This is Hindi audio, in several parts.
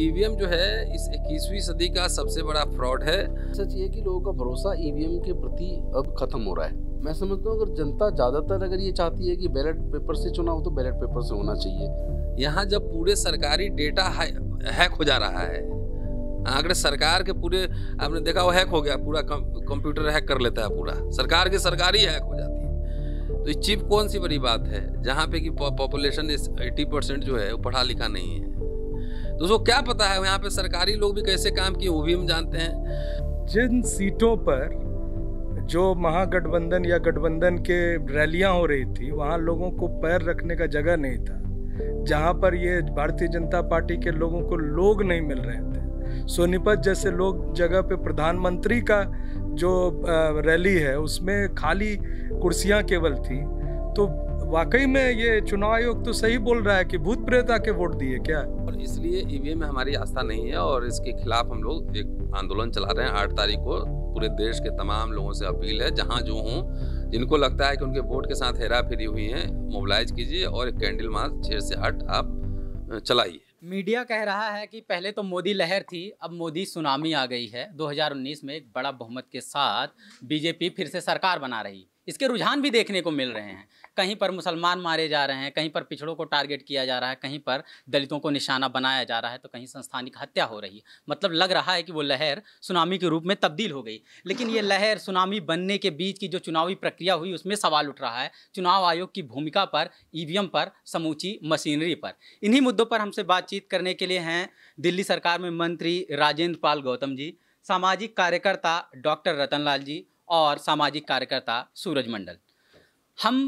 ईवीएम e जो है इस 21वीं सदी का सबसे बड़ा फ्रॉड है सच ये कि लोगों का भरोसा ईवीएम e के प्रति अब खत्म हो रहा है मैं समझता हूँ अगर जनता ज़्यादातर अगर ये चाहती है कि बैलेट पेपर से चुनाव तो बैलेट पेपर से होना चाहिए यहाँ जब पूरे सरकारी डेटा हैक हो जा रहा है हाँ, अगर सरकार के पूरे आपने देखा वो हैक हो गया पूरा कंप्यूटर हैक कर लेता है पूरा सरकार की सरकारी हैक हो जाती है तो चिप कौन सी बड़ी बात है जहाँ पे कि पॉपुलेशन इस एटी परसेंट जो है वो पढ़ा लिखा नहीं है दोस्तों क्या पता है यहाँ पे सरकारी लोग भी कैसे काम किए वो भी हम जानते हैं जिन सीटों पर जो महागठबंधन या गठबंधन के रैलियां हो रही थी वहाँ लोगों को पैर रखने का जगह नहीं था जहाँ पर ये भारतीय जनता पार्टी के लोगों को लोग नहीं मिल रहे थे सोनीपत जैसे लोग जगह पे प्रधानमंत्री का जो रैली है उसमें खाली कुर्सियाँ केवल थी तो वाकई में ये चुनाव आयोग तो सही बोल रहा है कि भूत प्रेत आके वोट दिए क्या और इसलिए ईवीएम में हमारी आस्था नहीं है और इसके खिलाफ हम लोग एक आंदोलन चला रहे हैं आठ तारीख को पूरे देश के तमाम लोगों से अपील है जहाँ जो हूँ जिनको लगता है कि उनके वोट के साथ हेरा फेरी हुई है मोबिलाइज कीजिए और एक कैंडल मार्च छह से आठ आप चलाइए मीडिया कह रहा है कि पहले तो मोदी लहर थी अब मोदी सुनामी आ गई है 2019 में एक बड़ा बहुमत के साथ बीजेपी फिर से सरकार बना रही इसके रुझान भी देखने को मिल रहे हैं कहीं पर मुसलमान मारे जा रहे हैं कहीं पर पिछड़ों को टारगेट किया जा रहा है कहीं पर दलितों को निशाना बनाया जा रहा है तो कहीं संस्थानिक हत्या हो रही है मतलब लग रहा है कि वो लहर सुनामी के रूप में तब्दील हो गई लेकिन ये लहर सुनामी बनने के बीच की जो चुनावी प्रक्रिया हुई उसमें सवाल उठ रहा है चुनाव आयोग की भूमिका पर ई पर समूची मशीनरी पर इन्हीं मुद्दों पर हमसे बातचीत करने के लिए हैं दिल्ली सरकार में मंत्री राजेंद्र पाल गौतम जी सामाजिक कार्यकर्ता डॉक्टर रतनलाल जी और सामाजिक कार्यकर्ता सूरज मंडल हम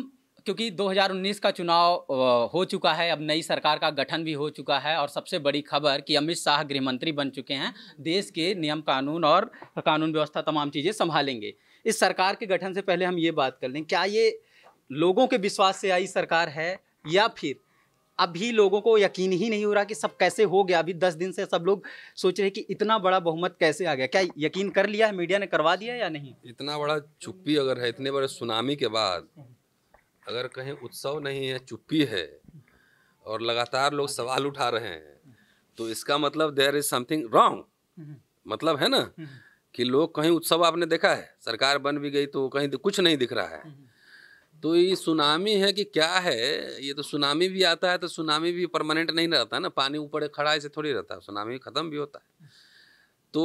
क्योंकि 2019 का चुनाव हो चुका है अब नई सरकार का गठन भी हो चुका है और सबसे बड़ी खबर कि अमित शाह गृह मंत्री बन चुके हैं देश के नियम कानून और कानून व्यवस्था तमाम चीज़ें संभालेंगे इस सरकार के गठन से पहले हम ये बात कर लें क्या ये लोगों के विश्वास से आई सरकार है या फिर अभी लोगों को यकीन ही नहीं हो रहा कि सब कैसे हो गया अभी दस दिन से सब लोग सोच रहे कि इतना बड़ा बहुमत कैसे आ गया क्या यकीन कर लिया है मीडिया ने करवा दिया या नहीं इतना बड़ा चुप्पी अगर है इतने बड़े सुनामी के बाद अगर कहीं उत्सव नहीं है चुप्पी है और लगातार लोग सवाल उठा रहे हैं तो इसका मतलब देयर इज समथिंग रॉन्ग मतलब है ना कि लोग कहीं उत्सव आपने देखा है सरकार बन भी गई तो कहीं कुछ नहीं दिख रहा है तो ये सुनामी है कि क्या है ये तो सुनामी भी आता है तो सुनामी भी परमानेंट नहीं रहता ना पानी ऊपर खड़ा ऐसे थोड़ी रहता है सुनामी ख़त्म भी होता है तो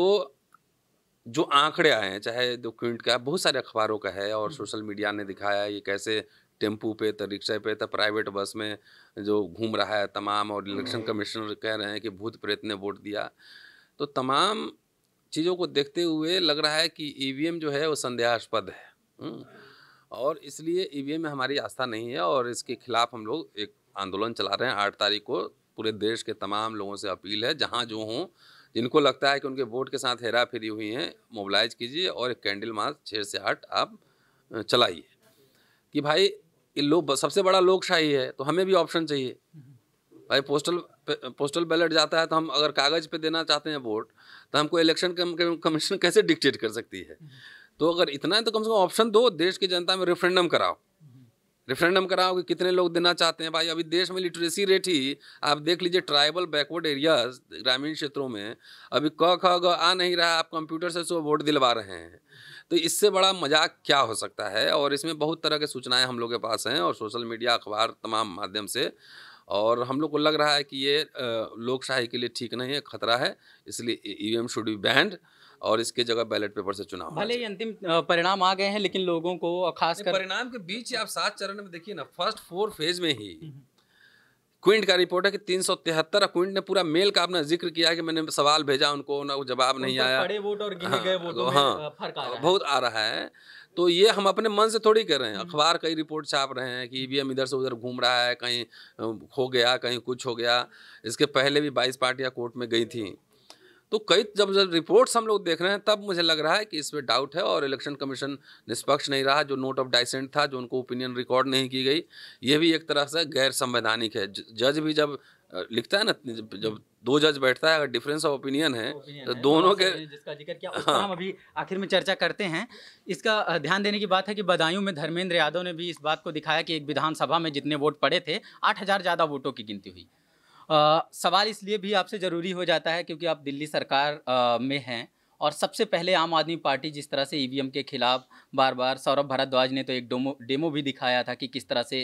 जो आंकड़े आए हैं चाहे दो क्विंट का बहुत सारे अखबारों का है और हम्म। सोशल मीडिया ने दिखाया है ये कैसे टेम्पू पे तो रिक्शा पे तो प्राइवेट बस में जो घूम रहा है तमाम और इलेक्शन हम्म। कमिश्नर कह रहे हैं कि भूत प्रेत ने वोट दिया तो तमाम चीज़ों को देखते हुए लग रहा है कि ई जो है वो संदेहास्पद है हम्म। और इसलिए ई में हमारी आस्था नहीं है और इसके खिलाफ हम लोग एक आंदोलन चला रहे हैं आठ तारीख को पूरे देश के तमाम लोगों से अपील है जहाँ जो हों जिनको लगता है कि उनके वोट के साथ हेरा फेरी हुई है मोबलाइज कीजिए और एक कैंडल मार्च छः से आठ आप चलाइए कि भाई ये लोग सबसे बड़ा लोकशाही है तो हमें भी ऑप्शन चाहिए भाई पोस्टल पोस्टल बैलेट जाता है तो हम अगर कागज़ पे देना चाहते हैं वोट तो हमको इलेक्शन कमीशन कैसे डिक्टेट कर सकती है तो अगर इतना है तो कम से कम ऑप्शन दो देश की जनता में रेफरेंडम कराओ रेफरेंडम कराओ कि कितने लोग देना चाहते हैं भाई अभी देश में लिटरेसी रेट ही आप देख लीजिए ट्राइबल बैकवर्ड एरियाज ग्रामीण क्षेत्रों में अभी क ख ग आ नहीं रहा आप कंप्यूटर से सो वोट दिलवा रहे हैं तो इससे बड़ा मजाक क्या हो सकता है और इसमें बहुत तरह के सूचनाएं हम लोग के पास हैं और सोशल मीडिया अखबार तमाम माध्यम से और हम लोग को लग रहा है कि ये लोकशाही के लिए ठीक नहीं है खतरा है इसलिए E V M should be banned और इसके जगह बैलेट पेपर से चुनाव भले ही अंतिम परिणाम आ गए हैं लेकिन लोगों को खास कर परिणाम के बीच आप सात चरण में देखिए ना फर्स्ट फोर फेज में ही क्विंट हम्म, हम्म। का रिपोर्ट है कि तीन सौ तिहत्तर क्विंट ने पूरा मेल का अपना जिक्र किया कि मैंने सवाल भेजा उनको ना जवाब नहीं आया बड़े वोट और गिने हाँ, गए वोटों हाँ, फर्क आ रहा बहुत आ रहा है तो ये हम अपने मन से थोड़ी कर रहे हैं हम्म। अखबार कई रिपोर्ट छाप रहे हैं कि ईवीएम इधर से उधर घूम रहा है कहीं खो गया कहीं कुछ हो गया इसके पहले भी बाईस पार्टियां कोर्ट में गई थी तो कई जब जब रिपोर्ट्स हम लोग देख रहे हैं तब मुझे लग रहा है कि इसमें डाउट है और इलेक्शन कमीशन निष्पक्ष नहीं रहा जो नोट ऑफ डाइसेंट था जो उनको ओपिनियन रिकॉर्ड नहीं की गई ये भी एक तरह से गैर संवैधानिक है जज भी जब लिखता है ना जब दो जज बैठता है अगर डिफरेंस ऑफ ओपिनियन है तो दोनों के जिसका जिक्र किया हाँ। हम अभी आखिर में चर्चा करते हैं इसका ध्यान देने की बात है कि बदायूं में धर्मेंद्र यादव ने भी इस बात को दिखाया कि एक विधानसभा में जितने वोट पड़े थे आठ हज़ार ज़्यादा वोटों की गिनती हुई आ, सवाल इसलिए भी आपसे ज़रूरी हो जाता है क्योंकि आप दिल्ली सरकार आ, में हैं और सबसे पहले आम आदमी पार्टी जिस तरह से ईवीएम e के खिलाफ बार बार सौरभ भारद्वाज ने तो एक डोमो डेमो भी दिखाया था कि किस तरह से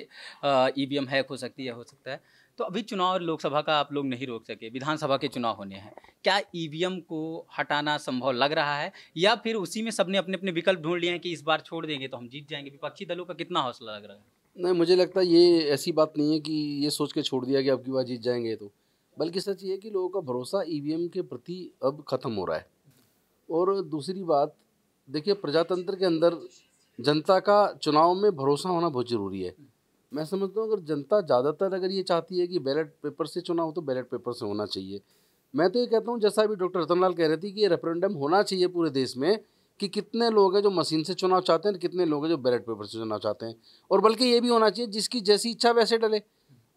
ईवीएम e हैक हो सकती है हो सकता है तो अभी चुनाव लोकसभा का आप लोग नहीं रोक सके विधानसभा के चुनाव होने हैं क्या ईवीएम e को हटाना संभव लग रहा है या फिर उसी में सबने अपने अपने विकल्प ढूंढ लिए हैं कि इस बार छोड़ देंगे तो हम जीत जाएंगे विपक्षी दलों का कितना हौसला लग रहा है नहीं मुझे लगता ये ऐसी बात नहीं है कि ये सोच के छोड़ दिया कि अब की बार जीत जाएंगे तो बल्कि सच ये है कि लोगों का भरोसा ई e के प्रति अब ख़त्म हो रहा है और दूसरी बात देखिए प्रजातंत्र के अंदर जनता का चुनाव में भरोसा होना बहुत ज़रूरी है मैं समझता हूँ अगर जनता ज़्यादातर अगर ये चाहती है कि बैलेट पेपर से चुनाव तो बैलेट पेपर से होना चाहिए मैं तो ये कहता हूँ जैसा अभी डॉक्टर रतनलाल कह रहे थे कि ये रेफरेंडम होना चाहिए पूरे देश में कि कितने लोग हैं जो मशीन से चुनाव चाहते हैं कितने लोग हैं जो बैलेट पेपर से चुनाव चाहते हैं और बल्कि ये भी होना चाहिए जिसकी जैसी इच्छा वैसे डले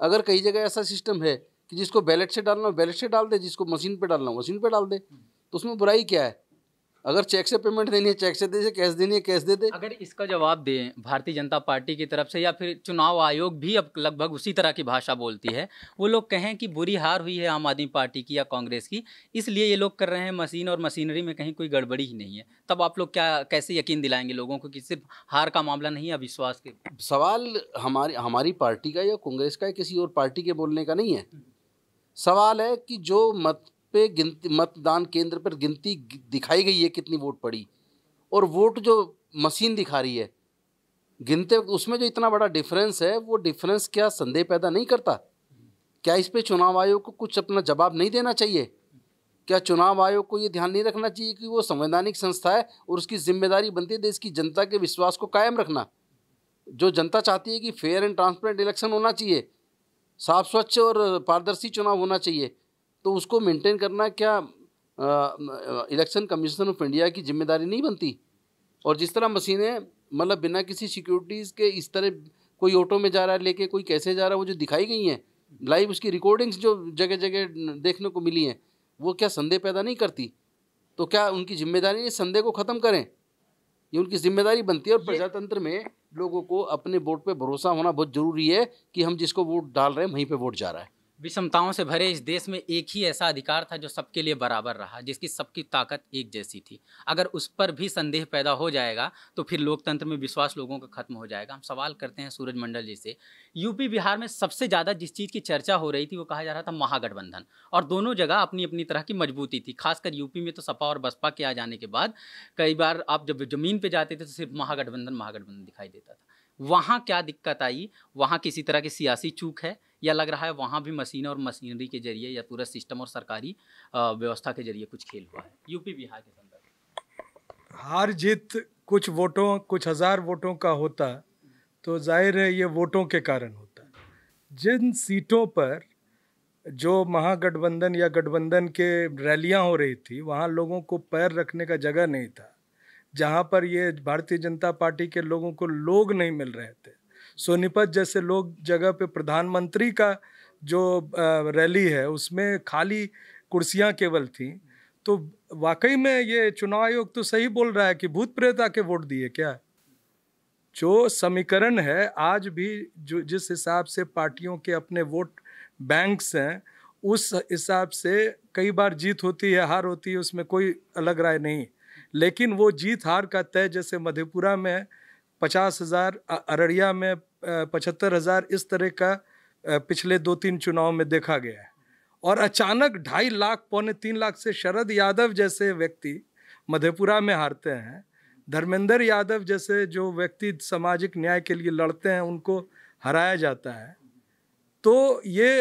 अगर कई जगह ऐसा सिस्टम है कि जिसको बैलेट से डालना हो बैलेट से डाल दे जिसको मशीन पर डालना हो मशीन पर डाल दे तो उसमें बुराई क्या है अगर चेक से पेमेंट देनी है चेक से दे कैश देनी है कैश दे दे अगर इसका जवाब दें भारतीय जनता पार्टी की तरफ से या फिर चुनाव आयोग भी अब लगभग उसी तरह की भाषा बोलती है वो लोग कहें कि बुरी हार हुई है आम आदमी पार्टी की या कांग्रेस की इसलिए ये लोग कर रहे हैं मशीन और मशीनरी में कहीं कोई गड़बड़ी ही नहीं है तब आप लोग क्या कैसे यकीन दिलाएंगे लोगों को कि सिर्फ हार का मामला नहीं है अविश्वास के सवाल हमारी हमारी पार्टी का या कांग्रेस का या किसी और पार्टी के बोलने का नहीं है सवाल है कि जो मत पे गिनती मतदान केंद्र पर गिनती दिखाई गई है कितनी वोट पड़ी और वोट जो मशीन दिखा रही है गिनते उसमें जो इतना बड़ा डिफरेंस है वो डिफरेंस क्या संदेह पैदा नहीं करता क्या इस पर चुनाव आयोग को कुछ अपना जवाब नहीं देना चाहिए क्या चुनाव आयोग को ये ध्यान नहीं रखना चाहिए कि वो संवैधानिक संस्था है और उसकी जिम्मेदारी बनती है देश की जनता के विश्वास को कायम रखना जो जनता चाहती है कि फेयर एंड ट्रांसपेरेंट इलेक्शन होना चाहिए साफ स्वच्छ और पारदर्शी चुनाव होना चाहिए तो उसको मेंटेन करना क्या इलेक्शन कमीशन ऑफ इंडिया की जिम्मेदारी नहीं बनती और जिस तरह मशीनें मतलब बिना किसी सिक्योरिटीज़ के इस तरह कोई ऑटो में जा रहा है लेके कोई कैसे जा रहा है वो जो दिखाई गई हैं लाइव उसकी रिकॉर्डिंग्स जो जगह जगह देखने को मिली हैं वो क्या संदेह पैदा नहीं करती तो क्या उनकी जिम्मेदारी इस संदेह को ख़त्म करें ये उनकी जिम्मेदारी बनती है और प्रजातंत्र में लोगों को अपने वोट पे भरोसा होना बहुत ज़रूरी है कि हम जिसको वोट डाल रहे हैं वहीं पे वोट जा रहा है विषमताओं से भरे इस देश में एक ही ऐसा अधिकार था जो सबके लिए बराबर रहा जिसकी सबकी ताकत एक जैसी थी अगर उस पर भी संदेह पैदा हो जाएगा तो फिर लोकतंत्र में विश्वास लोगों का खत्म हो जाएगा हम सवाल करते हैं सूरज मंडल जी से यूपी बिहार में सबसे ज़्यादा जिस चीज़ की चर्चा हो रही थी वो कहा जा रहा था महागठबंधन और दोनों जगह अपनी अपनी तरह की मजबूती थी खासकर यूपी में तो सपा और बसपा के आ जाने के बाद कई बार आप जब ज़मीन पर जाते थे तो सिर्फ महागठबंधन महागठबंधन दिखाई देता था वहाँ क्या दिक्कत आई वहाँ किसी तरह की सियासी चूक है या लग रहा है वहाँ भी मशीन और मशीनरी के जरिए या पूरा सिस्टम और सरकारी व्यवस्था के जरिए कुछ खेल हुआ है यूपी बिहार के संदर्भ हार जीत कुछ वोटों कुछ हज़ार वोटों का होता तो जाहिर है ये वोटों के कारण होता जिन सीटों पर जो महागठबंधन या गठबंधन के रैलियां हो रही थी वहाँ लोगों को पैर रखने का जगह नहीं था जहाँ पर ये भारतीय जनता पार्टी के लोगों को लोग नहीं मिल रहे थे सोनीपत जैसे लोग जगह पे प्रधानमंत्री का जो रैली है उसमें खाली कुर्सियाँ केवल थीं तो वाकई में ये चुनाव आयोग तो सही बोल रहा है कि भूत प्रेत आके वोट दिए क्या जो समीकरण है आज भी जो जिस हिसाब से पार्टियों के अपने वोट बैंक्स हैं उस हिसाब से कई बार जीत होती है हार होती है उसमें कोई अलग राय नहीं लेकिन वो जीत हार का तय जैसे मधेपुरा में पचास हज़ार अररिया में पचहत्तर हज़ार इस तरह का पिछले दो तीन चुनाव में देखा गया है और अचानक ढाई लाख पौने तीन लाख से शरद यादव जैसे व्यक्ति मधेपुरा में हारते हैं धर्मेंद्र यादव जैसे जो व्यक्ति सामाजिक न्याय के लिए लड़ते हैं उनको हराया जाता है तो ये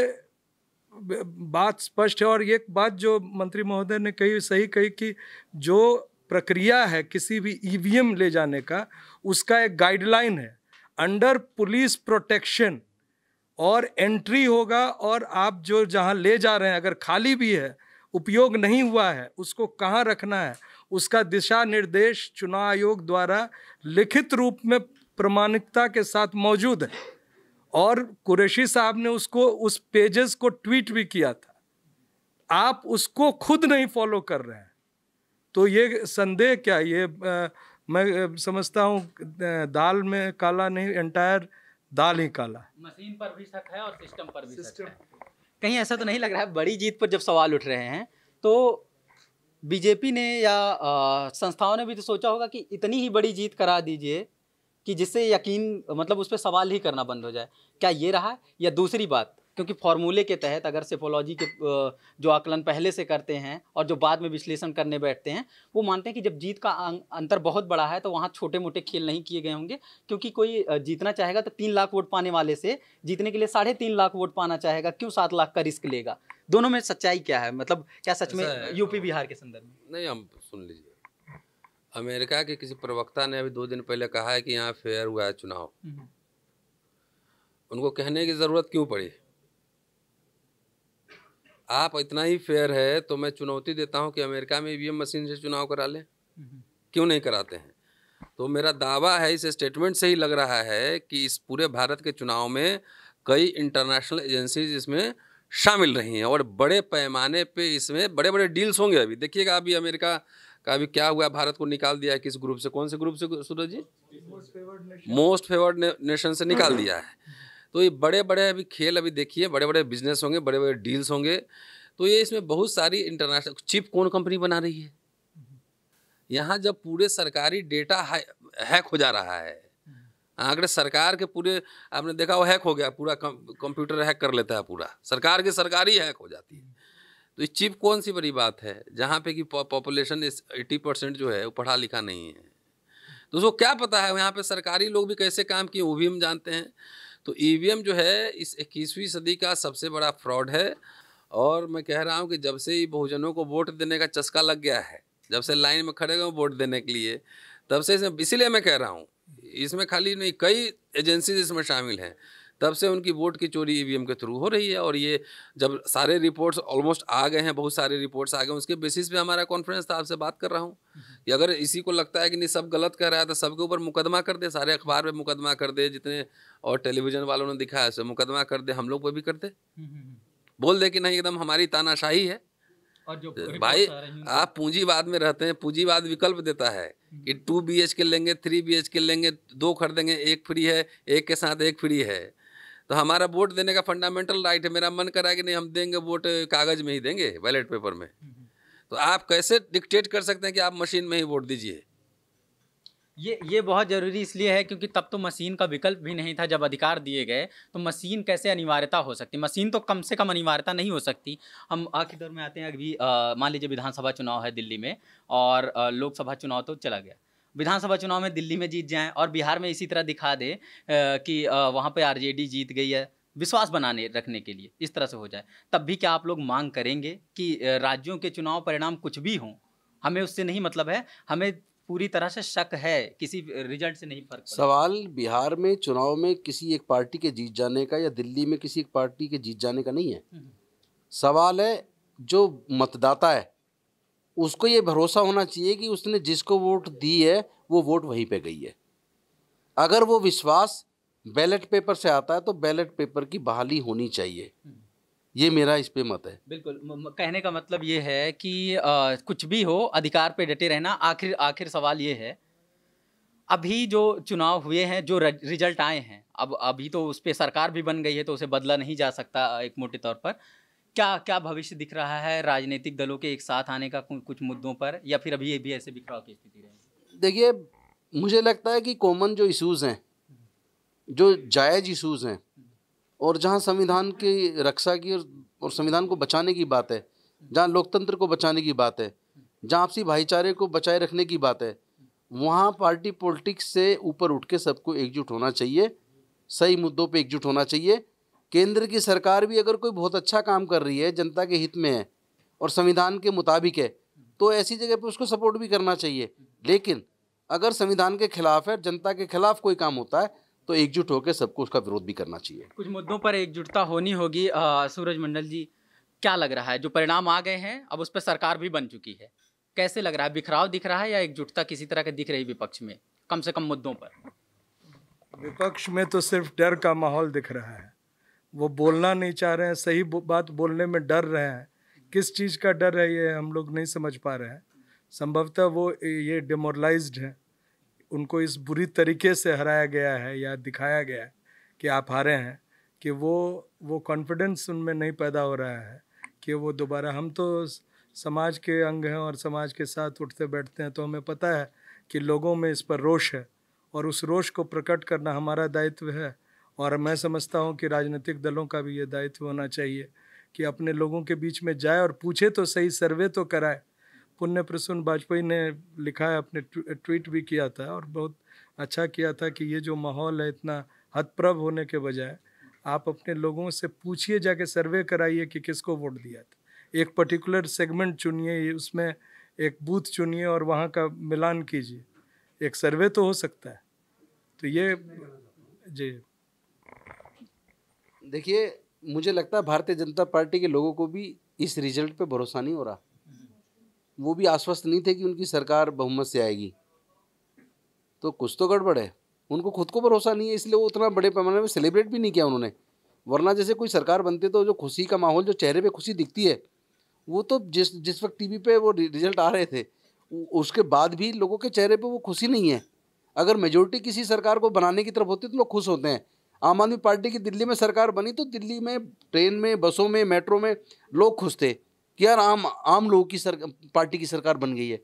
बात स्पष्ट है और एक बात जो मंत्री महोदय ने कही सही कही कि जो प्रक्रिया है किसी भी ईवीएम e ले जाने का उसका एक गाइडलाइन है अंडर पुलिस प्रोटेक्शन और एंट्री होगा और आप जो जहाँ ले जा रहे हैं अगर खाली भी है उपयोग नहीं हुआ है उसको कहाँ रखना है उसका दिशा निर्देश चुनाव आयोग द्वारा लिखित रूप में प्रमाणिकता के साथ मौजूद है और कुरेशी साहब ने उसको उस पेजेस को ट्वीट भी किया था आप उसको खुद नहीं फॉलो कर रहे हैं तो ये संदेह क्या ये आ, मैं समझता हूँ दाल में काला नहीं एंटायर दाल ही काला मशीन पर भी शक है और सिस्टम पर भी सिस्टम कहीं ऐसा तो नहीं लग रहा है बड़ी जीत पर जब सवाल उठ रहे हैं तो बीजेपी ने या आ, संस्थाओं ने भी तो सोचा होगा कि इतनी ही बड़ी जीत करा दीजिए कि जिससे यकीन मतलब उस पर सवाल ही करना बंद हो जाए क्या ये रहा या दूसरी बात क्योंकि फॉर्मूले के तहत अगर सेफोलॉजी के जो आकलन पहले से करते हैं और जो बाद में विश्लेषण करने बैठते हैं वो मानते हैं कि जब जीत का अं, अंतर बहुत बड़ा है तो वहाँ छोटे मोटे खेल नहीं किए गए होंगे क्योंकि कोई जीतना चाहेगा तो तीन लाख वोट पाने वाले से जीतने के लिए साढ़े तीन लाख वोट पाना चाहेगा क्यों सात लाख का रिस्क लेगा दोनों में सच्चाई क्या है मतलब क्या सच में यूपी हाँ। बिहार के संदर्भ में नहीं हम सुन लीजिए अमेरिका के किसी प्रवक्ता ने अभी दो दिन पहले कहा है कि यहाँ फेयर हुआ है चुनाव हम्म। उनको कहने की ज़रूरत क्यों पड़ी आप इतना ही फेयर है तो मैं चुनौती देता हूँ कि अमेरिका में ई e मशीन से चुनाव करा लें हम्म। क्यों नहीं कराते हैं तो मेरा दावा है इस स्टेटमेंट से ही लग रहा है कि इस पूरे भारत के चुनाव में कई इंटरनेशनल एजेंसीज इसमें शामिल रही हैं और बड़े पैमाने पे इसमें बड़े बड़े डील्स होंगे अभी देखिएगा अभी अमेरिका का अभी क्या हुआ भारत को निकाल दिया है किस ग्रुप से कौन से ग्रुप से Suraj ji most favoured nation से निकाल हाँ। दिया है तो ये बड़े बड़े अभी खेल अभी देखिए बड़े बड़े बिजनेस होंगे बड़े बड़े डील्स होंगे तो ये इसमें बहुत सारी इंटरनेशनल चिप कौन कंपनी बना रही है यहाँ जब पूरे सरकारी डेटा हैक हो जा रहा है आंकड़े हाँ, सरकार के पूरे आपने देखा वो हैक हो गया पूरा कंप्यूटर हैक कर लेता है पूरा सरकार के सरकारी हैक हो जाती है तो ये चिप कौन सी बड़ी बात है जहाँ पे कि पॉपुलेशन इस एट्टी परसेंट जो है वो पढ़ा लिखा नहीं है तो उसको क्या पता है यहाँ पे सरकारी लोग भी कैसे काम किए वो भी हम जानते हैं तो ई e जो है इस इक्कीसवीं सदी का सबसे बड़ा फ्रॉड है और मैं कह रहा हूँ कि जब से ही बहुजनों को वोट देने का चस्का लग गया है जब से लाइन में खड़े गए वोट देने के लिए तब से इसमें इसीलिए मैं कह रहा हूँ इसमें खाली नहीं कई एजेंसीज इसमें शामिल हैं तब से उनकी वोट की चोरी ई e के थ्रू हो रही है और ये जब सारे रिपोर्ट्स ऑलमोस्ट आ गए हैं बहुत सारे रिपोर्ट्स आ गए उसके बेसिस पे हमारा कॉन्फ्रेंस था आपसे बात कर रहा हूँ कि हम्म। अगर इसी को लगता है कि नहीं सब गलत कह रहा है तो सबके ऊपर मुकदमा कर दे सारे अखबार पर मुकदमा कर दे जितने और टेलीविजन वालों ने दिखाया उसे मुकदमा कर दे हम लोग पर भी कर दे हम्म, हम्म, बोल दे कि नहीं एकदम हमारी तानाशाही है और जो तो भाई आप पूंजीवाद में रहते हैं पूंजीवाद विकल्प देता है कि टू बी एच के लेंगे थ्री बी एच के लेंगे दो खरीदेंगे एक फ्री है एक के साथ एक फ्री है तो हमारा वोट देने का फंडामेंटल राइट है मेरा मन करा कि नहीं हम देंगे वोट कागज़ में ही देंगे बैलेट पेपर में तो आप कैसे डिक्टेट कर सकते हैं कि आप मशीन में ही वोट दीजिए ये ये बहुत ज़रूरी इसलिए है क्योंकि तब तो मशीन का विकल्प भी नहीं था जब अधिकार दिए गए तो मशीन कैसे अनिवार्यता हो सकती मशीन तो कम से कम अनिवार्यता नहीं हो सकती हम आखिर दौर में आते हैं अभी मान लीजिए विधानसभा चुनाव है दिल्ली में और लोकसभा चुनाव तो चला गया विधानसभा चुनाव में दिल्ली में जीत जाएं और बिहार में इसी तरह दिखा दें कि वहाँ पे आरजेडी जीत गई है विश्वास बनाने रखने के लिए इस तरह से हो जाए तब भी क्या आप लोग मांग करेंगे कि राज्यों के चुनाव परिणाम कुछ भी हों हमें उससे नहीं मतलब है हमें पूरी तरह से शक है किसी रिजल्ट से नहीं फर्क सवाल बिहार में चुनाव में किसी एक पार्टी के जीत जाने का या दिल्ली में किसी एक पार्टी के जीत जाने का नहीं है हम्म। सवाल है जो मतदाता है उसको ये भरोसा होना चाहिए कि उसने जिसको वोट दी है वो वोट वहीं पे गई है अगर वो विश्वास बैलेट पेपर से आता है तो बैलेट पेपर की बहाली होनी चाहिए हम्म। ये मेरा इस पे मत है बिल्कुल कहने का मतलब ये है कि आ, कुछ भी हो अधिकार पे डटे रहना आखिर आखिर सवाल ये है अभी जो चुनाव हुए हैं जो रिजल्ट आए हैं अब अभी तो उस पर सरकार भी बन गई है तो उसे बदला नहीं जा सकता एक मोटे तौर पर क्या क्या भविष्य दिख रहा है राजनीतिक दलों के एक साथ आने का कुछ मुद्दों पर या फिर अभी ये भी ऐसे बिखराव की स्थिति रहे देखिए मुझे लगता है कि कॉमन जो इशूज़ हैं जो जायज़ इशूज़ हैं और जहाँ संविधान की रक्षा की और, और संविधान को बचाने की बात है जहाँ लोकतंत्र को बचाने की बात है जहाँ आपसी भाईचारे को बचाए रखने की बात है वहाँ पार्टी पॉलिटिक्स से ऊपर उठ के सबको एकजुट होना चाहिए सही मुद्दों पे एकजुट होना चाहिए केंद्र की सरकार भी अगर कोई बहुत अच्छा काम कर रही है जनता के हित में है और संविधान के मुताबिक है तो ऐसी जगह पर उसको सपोर्ट भी करना चाहिए लेकिन अगर संविधान के खिलाफ है जनता के खिलाफ कोई काम होता है तो एकजुट होकर सबको उसका विरोध भी करना चाहिए कुछ मुद्दों पर एकजुटता होनी होगी सूरज मंडल जी क्या लग रहा है जो परिणाम आ गए हैं अब उस पर सरकार भी बन चुकी है कैसे लग रहा है बिखराव दिख रहा है या एकजुटता किसी तरह के दिख रही विपक्ष में कम से कम मुद्दों पर विपक्ष में तो सिर्फ डर का माहौल दिख रहा है वो बोलना नहीं चाह रहे हैं सही बात बोलने में डर रहे हैं किस चीज़ का डर है ये हम लोग नहीं समझ पा रहे हैं संभवतः वो ये डिमोरलाइज हैं उनको इस बुरी तरीके से हराया गया है या दिखाया गया है कि आप हारे हैं कि वो वो कॉन्फिडेंस उनमें नहीं पैदा हो रहा है कि वो दोबारा हम तो समाज के अंग हैं और समाज के साथ उठते बैठते हैं तो हमें पता है कि लोगों में इस पर रोष है और उस रोष को प्रकट करना हमारा दायित्व है और मैं समझता हूँ कि राजनीतिक दलों का भी ये दायित्व होना चाहिए कि अपने लोगों के बीच में जाए और पूछे तो सही सर्वे तो कराए पुण्य प्रसून वाजपेयी ने लिखा है अपने ट्वीट भी किया था और बहुत अच्छा किया था कि ये जो माहौल है इतना हतप्रभ होने के बजाय आप अपने लोगों से पूछिए जाके सर्वे कराइए कि किसको वोट दिया था एक पर्टिकुलर सेगमेंट चुनिए उसमें एक बूथ चुनिए और वहाँ का मिलान कीजिए एक सर्वे तो हो सकता है तो ये जी देखिए मुझे लगता है भारतीय जनता पार्टी के लोगों को भी इस रिजल्ट पे भरोसा नहीं हो रहा वो भी आश्वस्त नहीं थे कि उनकी सरकार बहुमत से आएगी तो कुछ तो गड़बड़ है उनको खुद को भरोसा नहीं है इसलिए वो उतना बड़े पैमाने में सेलिब्रेट भी नहीं किया उन्होंने वरना जैसे कोई सरकार बनती तो जो खुशी का माहौल जो चेहरे पर खुशी दिखती है वो तो जिस जिस वक्त टी वी वो रिजल्ट आ रहे थे उसके बाद भी लोगों के चेहरे पर वो खुशी नहीं है अगर मेजोरिटी किसी सरकार को बनाने की तरफ होती तो लोग खुश होते हैं आम आदमी पार्टी की दिल्ली में सरकार बनी तो दिल्ली में ट्रेन में बसों में मेट्रो में लोग खुश थे कि यार आम आम लोगों की सर पार्टी की सरकार बन गई है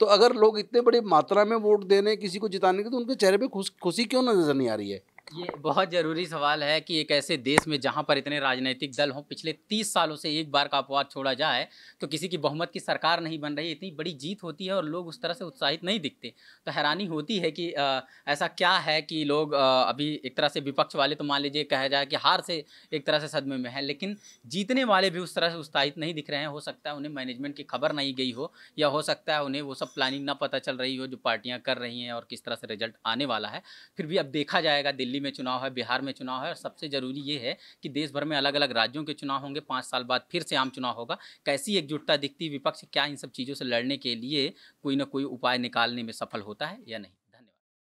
तो अगर लोग इतने बड़ी मात्रा में वोट देने किसी को जिताने के तो उनके चेहरे पे खुश खुशी क्यों नज़र नहीं आ रही है ये बहुत जरूरी सवाल है कि एक ऐसे देश में जहां पर इतने राजनीतिक दल हों पिछले तीस सालों से एक बार का अपवाद छोड़ा जाए तो किसी की बहुमत की सरकार नहीं बन रही इतनी बड़ी जीत होती है और लोग उस तरह से उत्साहित नहीं दिखते तो हैरानी होती है कि आ, ऐसा क्या है कि लोग आ, अभी एक तरह से विपक्ष वाले तो मान लीजिए कहा जाए कि हार से एक तरह से सदमे में है लेकिन जीतने वाले भी उस तरह से उत्साहित नहीं दिख रहे हैं हो सकता है उन्हें मैनेजमेंट की खबर नहीं गई हो या हो सकता है उन्हें वो सब प्लानिंग ना पता चल रही हो जो पार्टियाँ कर रही हैं और किस तरह से रिजल्ट आने वाला है फिर भी अब देखा जाएगा दिल्ली दिल्ली में चुनाव है बिहार में चुनाव है और सबसे ज़रूरी ये है कि देश भर में अलग अलग राज्यों के चुनाव होंगे पाँच साल बाद फिर से आम चुनाव होगा कैसी एकजुटता दिखती विपक्ष क्या इन सब चीज़ों से लड़ने के लिए कोई ना कोई उपाय निकालने में सफल होता है या नहीं